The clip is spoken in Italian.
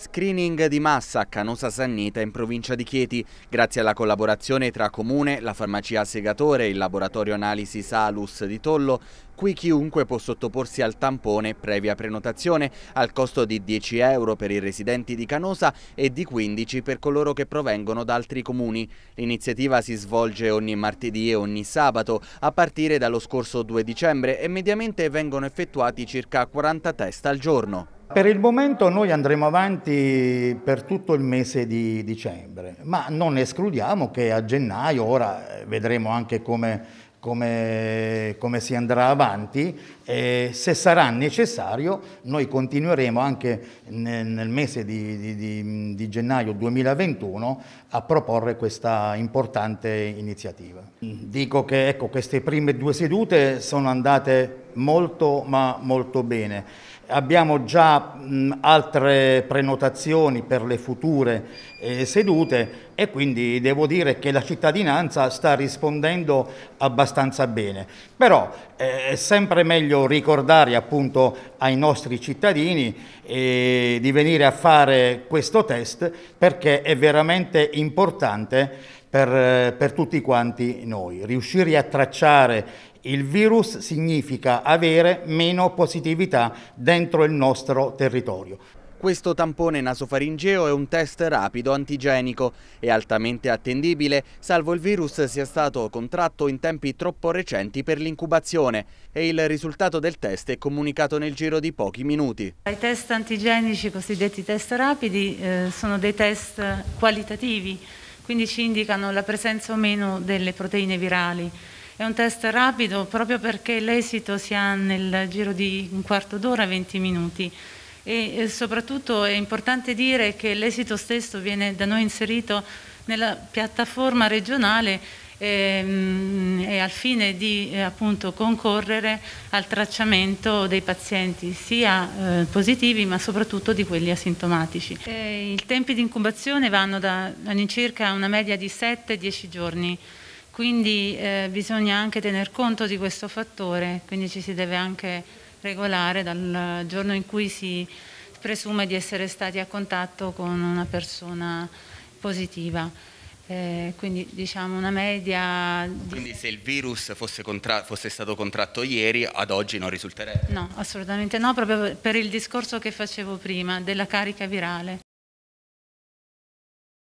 Screening di massa a Canosa Sannita in provincia di Chieti. Grazie alla collaborazione tra Comune, la farmacia Segatore e il laboratorio analisi Salus di Tollo, qui chiunque può sottoporsi al tampone previa prenotazione al costo di 10 euro per i residenti di Canosa e di 15 per coloro che provengono da altri comuni. L'iniziativa si svolge ogni martedì e ogni sabato a partire dallo scorso 2 dicembre e mediamente vengono effettuati circa 40 test al giorno. Per il momento noi andremo avanti per tutto il mese di dicembre, ma non escludiamo che a gennaio, ora eh, vedremo anche come, come, come si andrà avanti, e se sarà necessario noi continueremo anche nel, nel mese di, di, di, di gennaio 2021 a proporre questa importante iniziativa. Dico che ecco, queste prime due sedute sono andate molto ma molto bene. Abbiamo già mh, altre prenotazioni per le future eh, sedute e quindi devo dire che la cittadinanza sta rispondendo abbastanza bene. Però eh, è sempre meglio ricordare appunto ai nostri cittadini eh, di venire a fare questo test perché è veramente importante per, eh, per tutti quanti noi. Riuscire a tracciare il virus significa avere meno positività dentro il nostro territorio. Questo tampone nasofaringeo è un test rapido antigenico e altamente attendibile, salvo il virus sia stato contratto in tempi troppo recenti per l'incubazione e il risultato del test è comunicato nel giro di pochi minuti. I test antigenici, cosiddetti test rapidi, eh, sono dei test qualitativi quindi ci indicano la presenza o meno delle proteine virali. È un test rapido proprio perché l'esito si ha nel giro di un quarto d'ora, 20 minuti e eh, soprattutto è importante dire che l'esito stesso viene da noi inserito nella piattaforma regionale ehm, e al fine di eh, appunto, concorrere al tracciamento dei pazienti sia eh, positivi ma soprattutto di quelli asintomatici. E I tempi di incubazione vanno da all'incirca una media di 7-10 giorni quindi eh, bisogna anche tener conto di questo fattore, quindi ci si deve anche regolare dal giorno in cui si presume di essere stati a contatto con una persona positiva. Eh, quindi diciamo una media... Di... Quindi se il virus fosse, contra... fosse, stato contratto ieri, ad oggi non risulterebbe? No, assolutamente no, proprio per il discorso che facevo prima della carica virale.